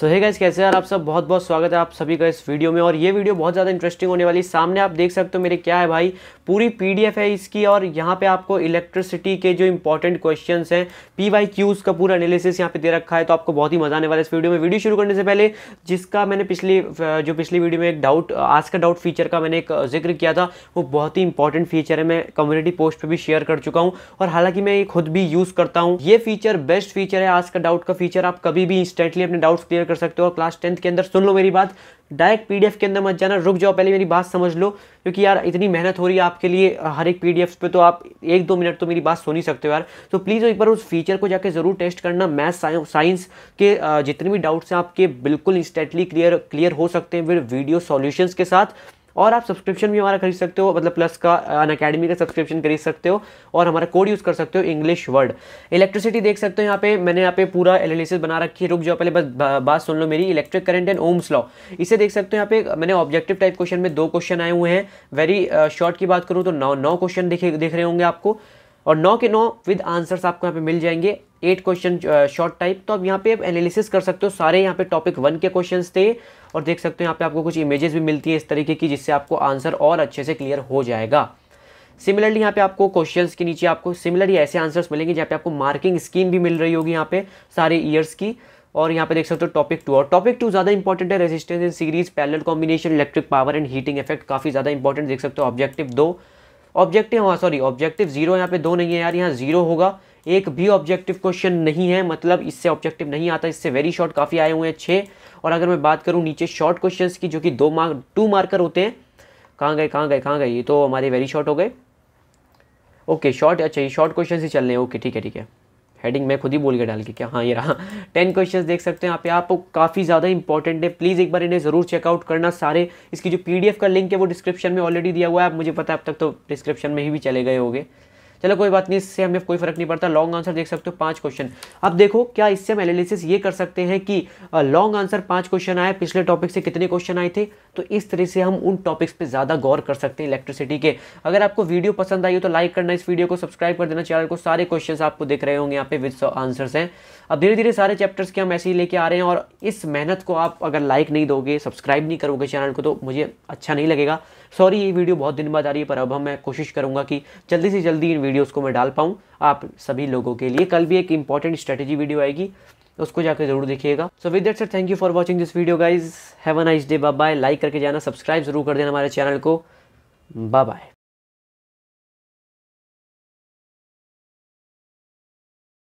सो है गाइस कैसे यार आप सब बहुत बहुत स्वागत है आप सभी का इस वीडियो में और ये वीडियो बहुत ज़्यादा इंटरेस्टिंग होने वाली सामने आप देख सकते हो मेरे क्या है भाई पूरी पीडीएफ है इसकी और यहाँ पे आपको इलेक्ट्रिसिटी के जो इंपॉर्टेंट क्वेश्चन हैं पी वाई क्यूज़ का पूरा एनालिसिस यहाँ पे दे रखा है तो आपको बहुत ही मजा आने वाला इस वीडियो में वीडियो शुरू करने से पहले जिसका मैंने पिछली जो पिछली वीडियो में एक डाउट आज का डाउट फीचर का मैंने एक जिक्र किया था वो बहुत ही इंपॉर्टेंट फीचर है मैं कम्युनिटी पोस्ट पर भी शेयर कर चुका हूँ और हालांकि मैं ये खुद भी यूज़ करता हूँ ये फीचर बेस्ट फीचर है आज का डाउट का फीचर आप कभी भी इंस्टेंटली अपने डाउट्स क्लियर कर सकते हो और क्लास टेंथ के अंदर सुन लो मेरी बात डायरेक्ट पीडीएफ के अंदर मत जाना रुक जाओ पहले मेरी बात समझ लो क्योंकि यार इतनी मेहनत हो रही है आपके लिए हर एक पीडीएफ पे तो आप एक दो मिनट तो मेरी बात सुन ही सकते हो यार तो प्लीज़ एक बार उस फीचर को जाकर ज़रूर टेस्ट करना मैथ साइंस के जितने भी डाउट्स हैं आपके बिल्कुल इंस्टेंटली क्लियर क्लियर हो सकते हैं फिर वीडियो सॉल्यूशंस के साथ और आप सब्सक्रिप्शन भी हमारा खरीद सकते हो मतलब प्लस का अन uh, अकेडमी का सब्सक्रिप्शन खरीद सकते हो और हमारा कोड यूज़ कर सकते हो इंग्लिश वर्ड इलेक्ट्रिसिटी देख सकते हो यहाँ पे मैंने यहाँ पे पूरा एनालिसिस बना रखी है रुक जाओ पहले बस बात सुन लो मेरी electric current and Ohm's law इसे देख सकते हो यहाँ पे मैंने ऑब्जेक्टिव टाइप क्वेश्चन में दो क्वेश्चन आए हुए हैं वेरी शॉर्ट uh, की बात करूँ तो नौ नौ क्वेश्चन देख रहे होंगे आपको और नौ के नौ विद आंसर्स आपको यहाँ पे मिल जाएंगे एट क्वेश्चन शॉर्ट टाइप तो अब यहाँ पे आप एनालिसिस कर सकते हो सारे यहाँ पे टॉपिक वन के क्वेश्चन थे और देख सकते हो यहाँ पे आपको कुछ इमेजेस भी मिलती है इस तरीके की जिससे आपको आंसर और अच्छे से क्लियर हो जाएगा सिमिलरली यहाँ पे आपको क्वेश्चंस के नीचे आपको सिमिलरली ऐसे आंसर्स मिलेंगे जहाँ पे आपको मार्किंग स्कीम भी मिल रही होगी यहाँ पे सारे ईयर्स की और यहाँ पे देख सकते हो टॉपिक टू और टॉपिक टू ज़्यादा इंपॉर्टेंट है resistance in series parallel combination electric power and heating effect काफ़ी ज़्यादा इंपॉर्टेंट देख सकते हो ऑब्जेक्टिव दो ऑब्जेक्टिव हाँ सॉरी ऑब्जेक्टिव जीरो यहाँ पे दो नहीं है यार यहाँ जीरो होगा एक भी ऑब्जेक्टिव क्वेश्चन नहीं है मतलब इससे ऑब्जेक्टिव नहीं आता इससे वेरी शॉर्ट काफ़ी आए हुए हैं छः और अगर मैं बात करूँ नीचे शॉर्ट क्वेश्चन की जो कि दो मार्क टू मार्कर होते हैं कहाँ गए कहाँ गए कहाँ गए ये तो हमारे वेरी शॉर्ट हो गए ओके शॉर्ट अच्छा ये शॉर्ट क्वेश्चन ही चल रहे हैं ओके ठीक है ठीक है हेडिंग मैं खुद ही बोल के डाल के क्या हाँ ये रहा टेन क्वेश्चंस देख सकते हैं यहाँ पे आप काफ़ी ज़्यादा इंपॉर्टेंट है प्लीज़ एक बार इन्हें ज़रूर चेकआउट करना सारे इसकी जो पीडीएफ का लिंक है वो डिस्क्रिप्शन में ऑलरेडी दिया हुआ है आप मुझे पता है अब तक तो डिस्क्रिप्शन में ही भी चले गए होंगे चलो कोई बात नहीं इससे हमें कोई फर्क नहीं पड़ता लॉन्ग आंसर देख सकते हो पांच क्वेश्चन अब देखो क्या इससे हम एनालिसिस ये कर सकते हैं कि लॉन्ग आंसर पांच क्वेश्चन आए पिछले टॉपिक से कितने क्वेश्चन आए थे तो इस तरह से हम उन टॉपिक्स पे ज़्यादा गौर कर सकते हैं इलेक्ट्रिसिटी के अगर आपको वीडियो पसंद आई हो तो लाइक करना इस वीडियो को सब्सक्राइब कर देना चैनल को सारे क्वेश्चन आपको देख रहे होंगे यहाँ पे विद आंसर्स हैं अब धीरे धीरे सारे चैप्टर्स के हम ऐसे ही लेके आ रहे हैं और इस मेहनत को आप अगर लाइक नहीं दोगे सब्सक्राइब नहीं करोगे चैनल को तो मुझे अच्छा नहीं लगेगा सॉरी ये वीडियो बहुत दिन बाद आ रही है पर अब हम मैं कोशिश करूँगा कि जल्दी से जल्दी इन वीडियोज़ को मैं डाल पाऊँ आप सभी लोगों के लिए कल भी एक इंपॉर्टेंट स्ट्रेटेजी वीडियो आएगी उसको जाकर जरूर देखिएगा so with sir thank you for watching this video guys have a nice day bye like करके जाना सब्सक्राइब जरूर कर देना हमारे चैनल को बाय बाय